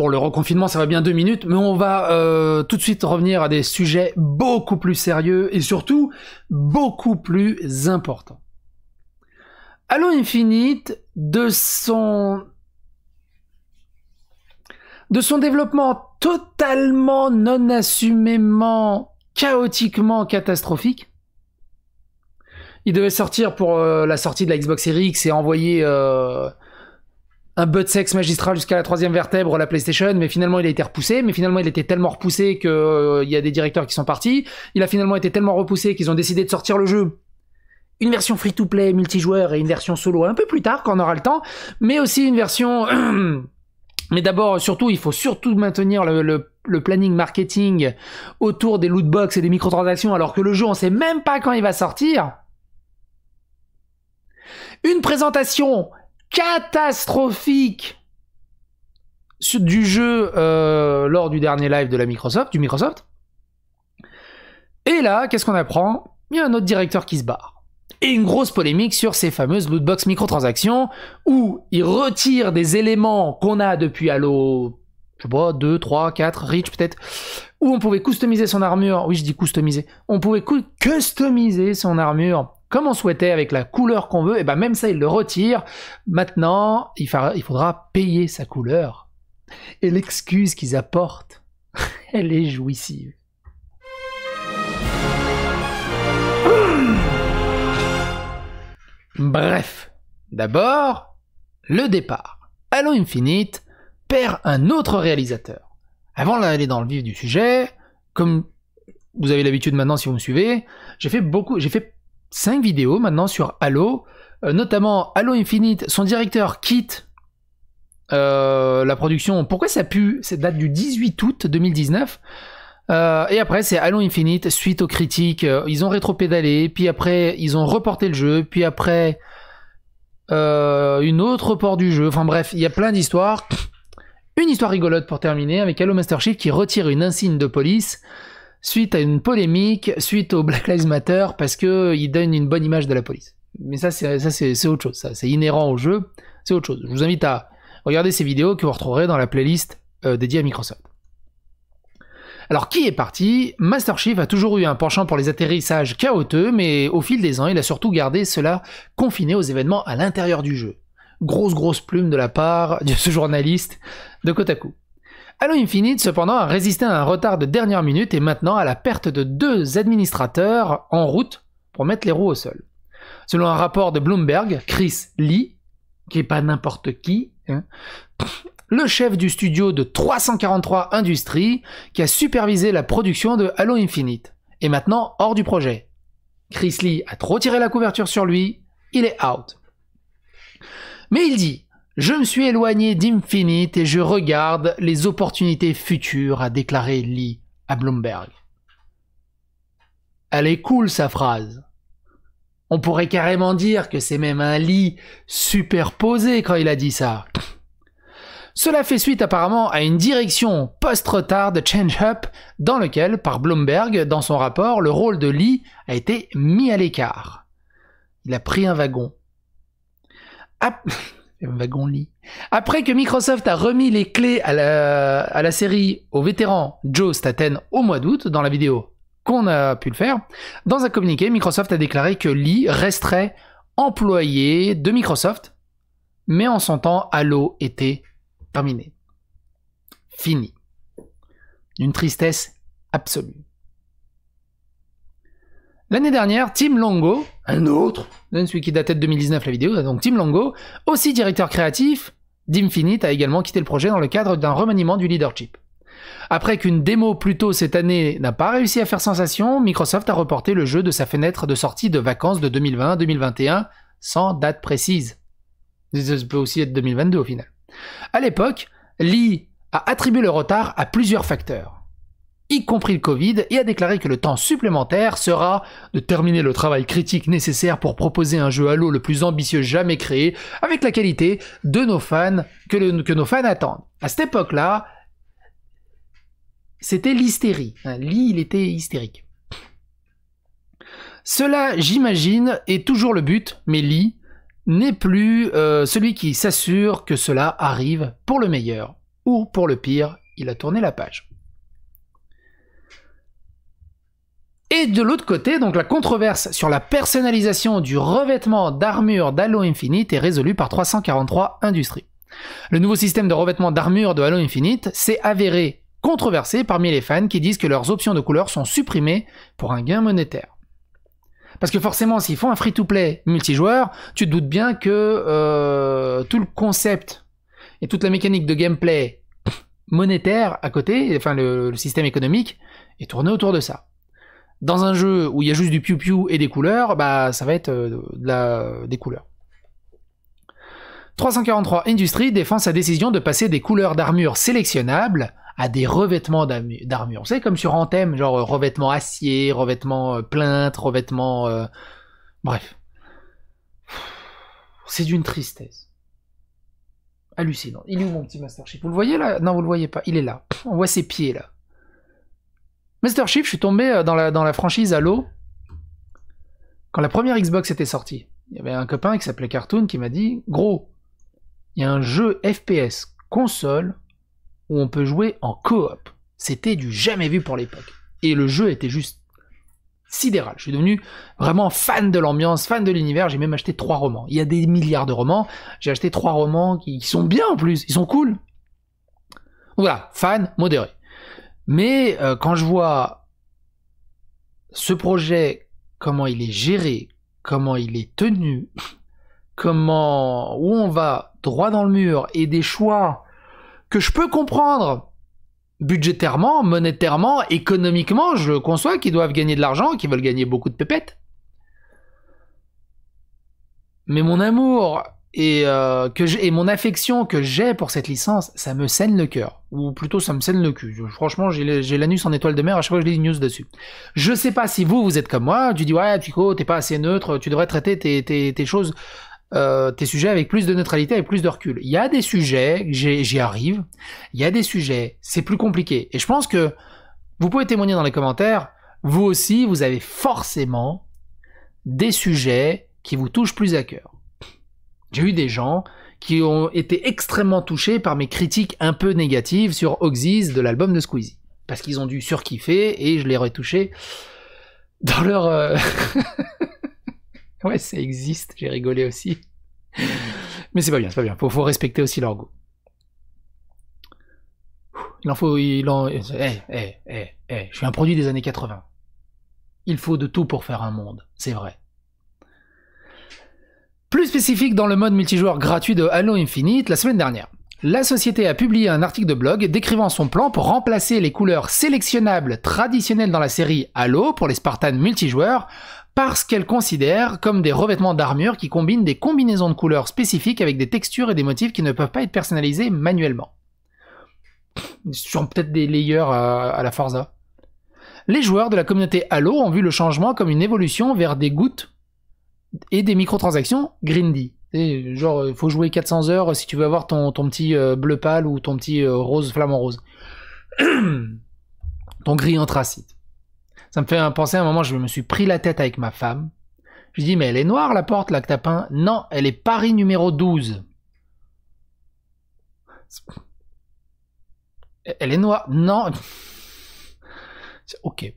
Pour le reconfinement, ça va bien deux minutes, mais on va euh, tout de suite revenir à des sujets beaucoup plus sérieux et surtout beaucoup plus importants. Halo Infinite, de son... de son développement totalement non assumément, chaotiquement catastrophique, il devait sortir pour euh, la sortie de la Xbox Series X et envoyer euh, un butt sex magistral jusqu'à la troisième vertèbre, la PlayStation, mais finalement il a été repoussé, mais finalement il était tellement repoussé qu'il euh, il y a des directeurs qui sont partis, il a finalement été tellement repoussé qu'ils ont décidé de sortir le jeu. Une version free-to-play multijoueur et une version solo un peu plus tard quand on aura le temps, mais aussi une version... mais d'abord, surtout, il faut surtout maintenir le, planning marketing autour des loot et des microtransactions alors que le jeu on sait même pas quand il va sortir. Une présentation catastrophique du jeu euh, lors du dernier live de la Microsoft, du Microsoft. Et là, qu'est-ce qu'on apprend Il y a un autre directeur qui se barre. Et une grosse polémique sur ces fameuses lootbox microtransactions où il retire des éléments qu'on a depuis Halo, je 2, 3, 4, Reach peut-être, où on pouvait customiser son armure. Oui, je dis customiser. On pouvait customiser son armure comme on souhaitait, avec la couleur qu'on veut, et ben même ça, il le retire. Maintenant, il, il faudra payer sa couleur. Et l'excuse qu'ils apportent, elle est jouissive. Bref, d'abord, le départ. Halo Infinite perd un autre réalisateur. Avant d'aller dans le vif du sujet, comme vous avez l'habitude maintenant si vous me suivez, j'ai fait beaucoup, j'ai fait 5 vidéos maintenant sur Halo, euh, notamment Halo Infinite, son directeur quitte euh, la production. Pourquoi ça pue Cette date du 18 août 2019. Euh, et après, c'est Halo Infinite, suite aux critiques. Ils ont rétropédalé, puis après, ils ont reporté le jeu, puis après, une autre report du jeu. Enfin bref, il y a plein d'histoires. Une histoire rigolote pour terminer avec Halo Master Chief qui retire une insigne de police suite à une polémique, suite au Black Lives Matter, parce qu'il euh, donne une bonne image de la police. Mais ça, c'est autre chose, ça, c'est inhérent au jeu, c'est autre chose. Je vous invite à regarder ces vidéos que vous retrouverez dans la playlist euh, dédiée à Microsoft. Alors, qui est parti Master Chief a toujours eu un penchant pour les atterrissages chaotiques, mais au fil des ans, il a surtout gardé cela confiné aux événements à l'intérieur du jeu. Grosse, grosse plume de la part de ce journaliste de Kotaku. Halo Infinite, cependant, a résisté à un retard de dernière minute et maintenant à la perte de deux administrateurs en route pour mettre les roues au sol. Selon un rapport de Bloomberg, Chris Lee, qui n'est pas n'importe qui, hein, le chef du studio de 343 Industries, qui a supervisé la production de Halo Infinite, est maintenant hors du projet. Chris Lee a trop tiré la couverture sur lui, il est out. Mais il dit je me suis éloigné d'Infinite et je regarde les opportunités futures, a déclaré Lee à Bloomberg. Elle est cool sa phrase. On pourrait carrément dire que c'est même un Lee superposé quand il a dit ça. Cela fait suite apparemment à une direction post-retard de Change-Up dans lequel, par Bloomberg, dans son rapport, le rôle de Lee a été mis à l'écart. Il a pris un wagon. Ah, wagon-lit. Après que Microsoft a remis les clés à la, série au vétéran Joe Staten au mois d'août, dans la vidéo qu'on a pu le faire, dans un communiqué, Microsoft a déclaré que Lee resterait employé de Microsoft, mais en son temps, Halo était terminé. Fini. Une tristesse absolue. L'année dernière, Tim Longo, un autre, hein, celui qui datait de 2019 la vidéo, donc Tim Longo, aussi directeur créatif d'Infinite, a également quitté le projet dans le cadre d'un remaniement du leadership. Après qu'une démo plus tôt cette année n'a pas réussi à faire sensation, Microsoft a reporté le jeu de sa fenêtre de sortie de vacances de 2020-2021 sans date précise. Ça peut aussi être 2022 au final. À l'époque, Lee a attribué le retard à plusieurs facteurs y compris le Covid, et a déclaré que le temps supplémentaire sera de terminer le travail critique nécessaire pour proposer un jeu Halo le plus ambitieux jamais créé, avec la qualité de nos fans que, nos fans attendent. À cette époque-là, c'était l'hystérie. Hein, Lee, il était hystérique. Cela, j'imagine, est toujours le but, mais Lee n'est plus euh, celui qui s'assure que cela arrive pour le meilleur ou pour le pire. Il a tourné la page. Et de l'autre côté, donc la controverse sur la personnalisation du revêtement d'armure d'Halo Infinite est résolue par 343 Industries. Le nouveau système de revêtement d'armure de Halo Infinite s'est avéré controversé parmi les fans qui disent que leurs options de couleurs sont supprimées pour un gain monétaire. Parce que forcément, s'ils font un free-to-play multijoueur, tu te doutes bien que euh, tout le concept et toute la mécanique de gameplay monétaire à côté, enfin le système économique, est tourné autour de ça. Dans un jeu où il y a juste du piou-piou et des couleurs, bah ça va être euh, des couleurs. 343 Industrie défend sa décision de passer des couleurs d'armure sélectionnables à des revêtements d'armure. Vous savez, comme sur Anthem, genre euh, revêtement acier, revêtement euh, plainte, revêtement... Bref. C'est d'une tristesse. Hallucinant. Il est où mon petit Master Chief Vous le voyez là Non, vous le voyez pas. Il est là. On voit ses pieds là. Master Chief, je suis tombé euh, dans la, dans la franchise Halo quand la première Xbox était sortie. Il y avait un copain qui s'appelait Cartoon qui m'a dit Gros, il y a un jeu FPS console où on peut jouer en coop. C'était du jamais vu pour l'époque. Et le jeu était juste sidéral. Je suis devenu vraiment fan de l'ambiance, fan de l'univers. J'ai même acheté trois romans. Il y a des milliards de romans. J'ai acheté trois romans qui, sont bien en plus. Ils sont cool. Voilà, fan modéré. Mais euh, quand je vois ce projet, comment il est géré, comment il est tenu, comment où on va droit dans le mur et des choix que je peux comprendre budgétairement, monétairement, économiquement, je conçois qu'ils doivent gagner de l'argent, qu'ils veulent gagner beaucoup de pépettes. Mais mon amour, et, euh, que et mon affection que j'ai pour cette licence, ça me saigne le cœur. Ou plutôt, ça me saigne le cul. franchement, j'ai l'anus en étoile de mer à chaque fois que je lis une news dessus. Je sais pas si vous, vous êtes comme moi. Tu dis, ouais, Pico, t'es pas assez neutre. Tu devrais traiter tes, choses, euh, tes sujets avec plus de neutralité et plus de recul. Il y a des sujets, j'y arrive. Il y a des sujets, c'est plus compliqué. Et je pense que vous pouvez témoigner dans les commentaires. Vous aussi, vous avez forcément des sujets qui vous touchent plus à cœur. J'ai eu des gens qui ont été extrêmement touchés par mes critiques un peu négatives sur Oxys de l'album de Squeezie. Parce qu'ils ont dû surkiffer et je les retouché dans leur... Euh, ouais, ça existe, j'ai rigolé aussi. Mais c'est pas bien, c'est pas bien. Faut, faut respecter aussi leur goût. Il en faut... Il en... Eh, eh, eh, eh, eh. je suis un produit des années 80. Il faut de tout pour faire un monde, c'est vrai. Plus spécifique dans le mode multijoueur gratuit de Halo Infinite la semaine dernière. La société a publié un article de blog décrivant son plan pour remplacer les couleurs sélectionnables traditionnelles dans la série Halo pour les Spartans multijoueurs parce qu'elle considère comme des revêtements d'armure qui combinent des combinaisons de couleurs spécifiques avec des textures et des motifs qui ne peuvent pas être personnalisés manuellement. sont peut-être des layers euh, à la Forza. Les joueurs de la communauté Halo ont vu le changement comme une évolution vers des gouttes et des microtransactions grindy. Et genre, il faut jouer 400 heures si tu veux avoir ton, petit euh, bleu pâle ou ton petit euh, rose flamant rose. ton gris anthracite. Ça me fait penser à un moment, je me suis pris la tête avec ma femme. Je dis, mais elle est noire la porte là que t'as peint. Non, elle est Paris numéro 12. Elle est noire. Non. ok.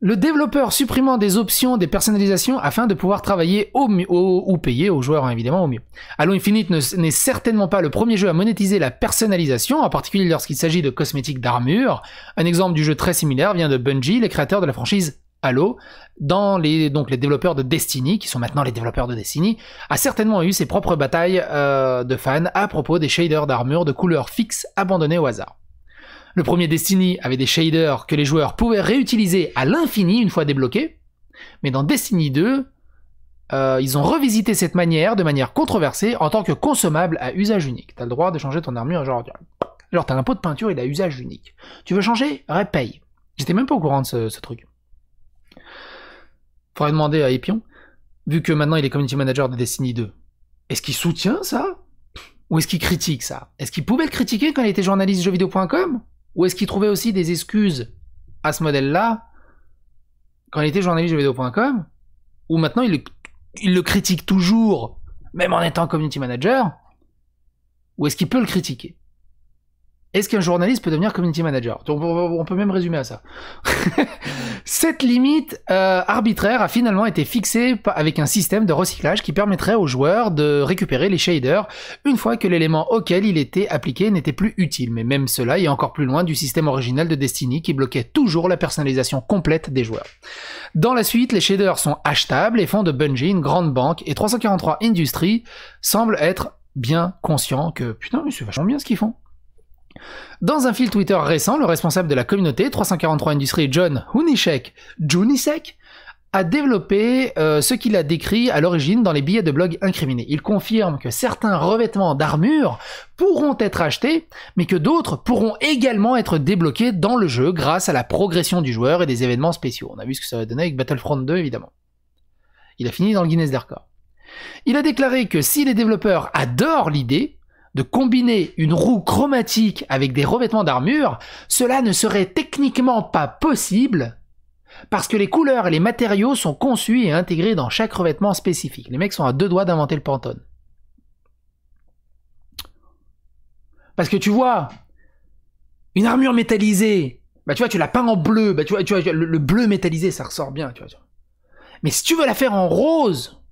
Le développeur supprimant des options, des personnalisations afin de pouvoir travailler au mieux, ou payer aux joueurs hein, évidemment au mieux. Halo Infinite n'est certainement pas le premier jeu à monétiser la personnalisation, en particulier lorsqu'il s'agit de cosmétiques d'armure. Un exemple du jeu très similaire vient de Bungie, les créateurs de la franchise Halo, dans les, donc les développeurs de Destiny, qui sont maintenant les développeurs de Destiny, a certainement eu ses propres batailles euh, de fans à propos des shaders d'armure de couleur fixe abandonnés au hasard. Le premier Destiny avait des shaders que les joueurs pouvaient réutiliser à l'infini une fois débloqués, mais dans Destiny 2, euh, ils ont revisité cette manière de manière controversée en tant que consommable à usage unique. T'as le droit de changer ton armure, genre, Alors t'as un pot de peinture, il à usage unique. Tu veux changer Répaye. J'étais même pas au courant de ce, ce truc. Faudrait demander à Epion, vu que maintenant il est community manager de Destiny 2. Est-ce qu'il soutient ça Ou est-ce qu'il critique ça Est-ce qu'il pouvait le critiquer quand il était journaliste jeuxvideo.com ou est-ce qu'il trouvait aussi des excuses à ce modèle-là quand il était journaliste de vidéo.com Ou maintenant il il le critique toujours, même en étant community manager Ou est-ce qu'il peut le critiquer est-ce qu'un journaliste peut devenir community manager on peut, même résumer à ça. Cette limite euh, arbitraire a finalement été fixée avec un système de recyclage qui permettrait aux joueurs de récupérer les shaders une fois que l'élément auquel il était appliqué n'était plus utile. Mais même cela est encore plus loin du système original de Destiny qui bloquait toujours la personnalisation complète des joueurs. Dans la suite, les shaders sont achetables et font de Bungie une grande banque et 343 Industries semble être bien conscient que putain, mais c'est vachement bien ce qu'ils font. Dans un fil Twitter récent, le responsable de la communauté 343 Industries, John Hunishek, Junisek, a développé euh, ce qu'il a décrit à l'origine dans les billets de blog incriminés. Il confirme que certains revêtements d'armure pourront être achetés, mais que d'autres pourront également être débloqués dans le jeu grâce à la progression du joueur et des événements spéciaux. On a vu ce que ça va donner avec Battlefront 2 évidemment. Il a fini dans le Guinness des records. Il a déclaré que si les développeurs adorent l'idée, de combiner une roue chromatique avec des revêtements d'armure, cela ne serait techniquement pas possible parce que les couleurs et les matériaux sont conçus et intégrés dans chaque revêtement spécifique. Les mecs sont à deux doigts d'inventer le Pantone. Parce que tu vois, une armure métallisée, bah tu vois, tu la peins en bleu, bah tu vois, le, bleu métallisé, ça ressort bien, Mais si tu veux la faire en rose,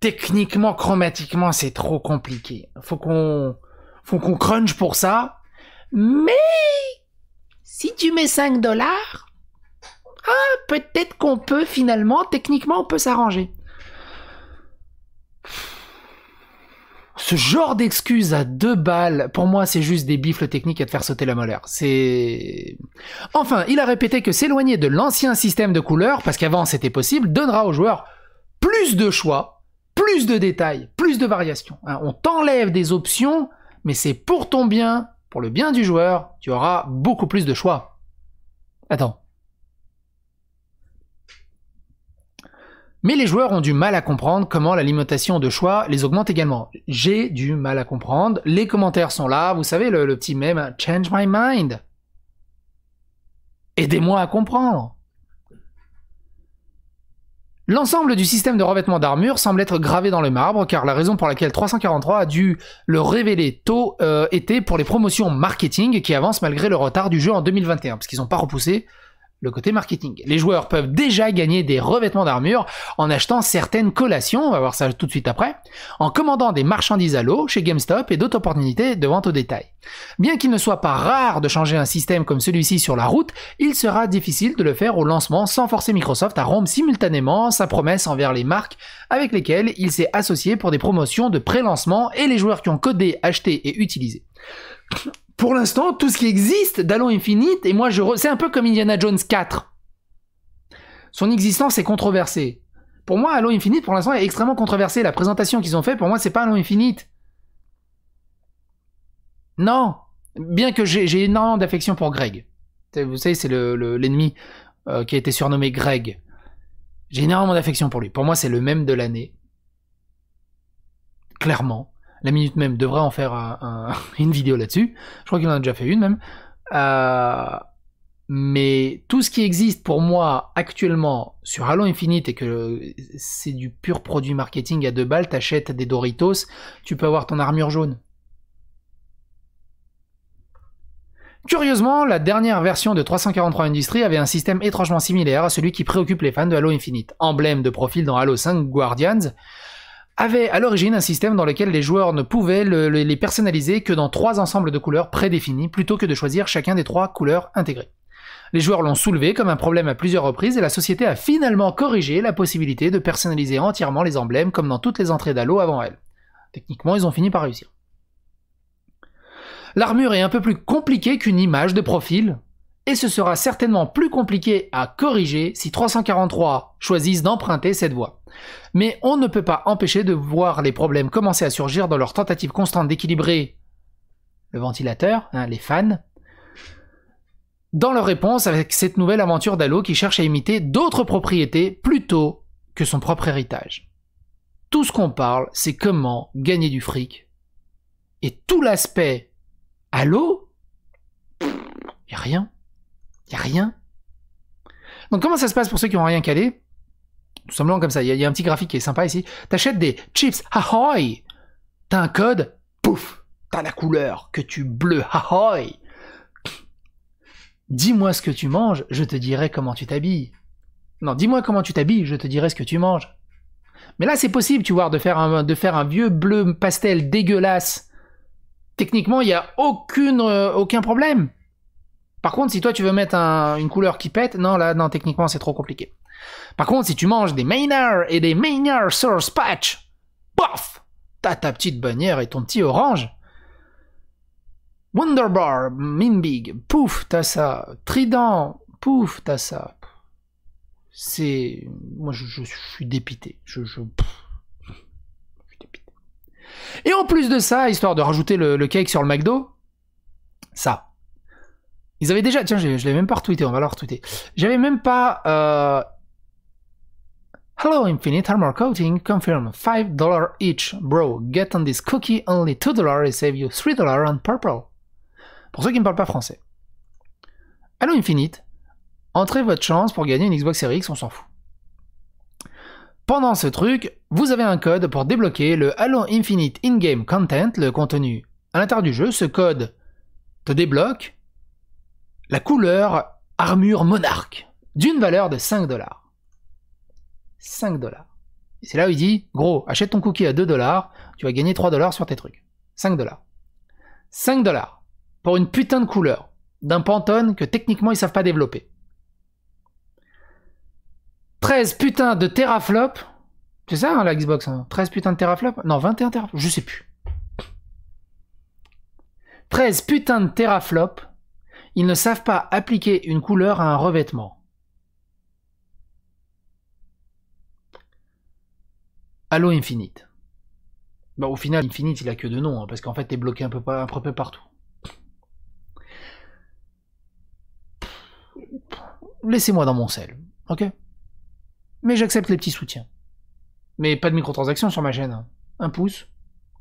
techniquement, chromatiquement, c'est trop compliqué. Faut qu'on, faut qu'on crunch pour ça. Mais, si tu mets 5 dollars, ah, peut-être qu'on peut finalement, techniquement, on peut s'arranger. Ce genre d'excuses à deux balles, pour moi, c'est juste des bifles techniques à te faire sauter la molaire. C'est... Enfin, il a répété que s'éloigner de l'ancien système de couleurs, parce qu'avant c'était possible, donnera aux joueurs plus de choix plus de détails, plus de variations. Hein. on t'enlève des options, mais c'est pour ton bien, pour le bien du joueur, tu auras beaucoup plus de choix. Attends. Mais les joueurs ont du mal à comprendre comment la limitation de choix les augmente également. J'ai du mal à comprendre. Les commentaires sont là. Vous savez, le, petit même hein, « Change my mind. Aidez-moi à comprendre. L'ensemble du système de revêtement d'armure semble être gravé dans le marbre, car la raison pour laquelle 343 a dû le révéler tôt euh, était pour les promotions marketing qui avancent malgré le retard du jeu en 2021, parce qu'ils n'ont pas repoussé le côté marketing. Les joueurs peuvent déjà gagner des revêtements d'armure en achetant certaines collations, on va voir ça tout de suite après, en commandant des marchandises à l'eau chez GameStop et d'autres opportunités de vente au détail. Bien qu'il ne soit pas rare de changer un système comme celui-ci sur la route, il sera difficile de le faire au lancement sans forcer Microsoft à rompre simultanément sa promesse envers les marques avec lesquelles il s'est associé pour des promotions de pré-lancement et les joueurs qui ont codé, acheté et utilisé pour l'instant, tout ce qui existe d'Halo Infinite, et moi, je re... c'est un peu comme Indiana Jones 4. Son existence est controversée. Pour moi, Halo Infinite, pour l'instant, est extrêmement controversée. La présentation qu'ils ont faite, pour moi, c'est pas Halo Infinite. Non. Bien que j'ai énormément d'affection pour Greg. Vous savez, c'est l'ennemi euh, qui a été surnommé Greg. J'ai énormément d'affection pour lui. Pour moi, c'est le même de l'année. Clairement la minute même devrait en faire une vidéo là-dessus. Je crois qu'il en a déjà fait une même. Euh, mais tout ce qui existe pour moi actuellement sur Halo Infinite et que c'est du pur produit marketing à deux balles, t'achètes des Doritos, tu peux avoir ton armure jaune. Curieusement, la dernière version de 343 Industries avait un système étrangement similaire à celui qui préoccupe les fans de Halo Infinite. Emblème de profil dans Halo 5 Guardians, avait à l'origine un système dans lequel les joueurs ne pouvaient les personnaliser que dans trois ensembles de couleurs prédéfinis plutôt que de choisir chacun des trois couleurs intégrées. Les joueurs l'ont soulevé comme un problème à plusieurs reprises et la société a finalement corrigé la possibilité de personnaliser entièrement les emblèmes comme dans toutes les entrées d'Halo avant elle. Techniquement, ils ont fini par réussir. L'armure est un peu plus compliquée qu'une image de profil, et ce sera certainement plus compliqué à corriger si 343 choisissent d'emprunter cette voie. Mais on ne peut pas empêcher de voir les problèmes commencer à surgir dans leur tentative constante d'équilibrer le ventilateur, hein, les fans, dans leur réponse avec cette nouvelle aventure d'Halo qui cherche à imiter d'autres propriétés plutôt que son propre héritage. Tout ce qu'on parle, c'est comment gagner du fric. Et tout l'aspect Halo, n'y a rien. Il a rien. Donc comment ça se passe pour ceux qui n'ont rien calé Tout simplement comme ça, il y, a un petit graphique qui est sympa ici. T'achètes des chips, ahoy T'as un code, pouf T'as la couleur que tu bleu, ahoy Dis-moi ce que tu manges, je te dirai comment tu t'habilles. Non, dis-moi comment tu t'habilles, je te dirai ce que tu manges. Mais là, c'est possible, tu vois, de faire un, de faire un vieux bleu pastel dégueulasse. Techniquement, il n'y a aucune, euh, aucun problème. Par contre, si toi tu veux mettre une couleur qui pète, non, là, non, techniquement c'est trop compliqué. Par contre, si tu manges des Maynard et des Maynard Source Patch, tu T'as ta petite bannière et ton petit orange. Wonderbar, Minbig, pouf, t'as ça. Trident, pouf, t'as ça. C'est. Moi, je, suis dépité. Je, je... suis dépité. Et en plus de ça, histoire de rajouter le, le cake sur le McDo, ça. Ils avaient déjà. Tiens, je, je l'ai même pas retweeté, on va le retweeter. J'avais même pas. Euh, Hello Infinite Armor Coating, confirm $5 each. Bro, get on this cookie, only $2 et save you $3 on purple. Pour ceux qui ne parlent pas français. Hello Infinite, entrez votre chance pour gagner une Xbox Series X, on s'en fout. Pendant ce truc, vous avez un code pour débloquer le Hello Infinite In-Game Content, le contenu à l'intérieur du jeu. Ce code te débloque la couleur armure monarque d'une valeur de 5 dollars. 5 dollars. Et c'est là où il dit, gros, achète ton cookie à 2 dollars, tu vas gagner 3 dollars sur tes trucs. 5 dollars. 5 dollars pour une putain de couleur d'un Pantone que techniquement ils savent pas développer. 13 putains de teraflops. C'est ça hein, la Xbox hein 13 putains de teraflops Non, 21 teraflops, je sais plus. 13 putains de teraflops ils ne savent pas appliquer une couleur à un revêtement. Allo Infinite. Bah, au final, Infinite, il a que deux noms, hein, parce qu'en fait, t'es bloqué un peu, partout. Laissez-moi dans mon sel, ok Mais j'accepte les petits soutiens. Mais pas de microtransactions sur ma chaîne. Hein. Un pouce,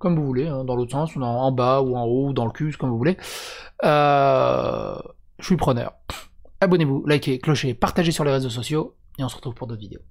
comme vous voulez, hein, dans l'autre sens, en bas ou en haut, dans le cul, comme vous voulez. Euh, je suis preneur. Abonnez-vous, likez, clochez, partagez sur les réseaux sociaux, et on se retrouve pour d'autres vidéos.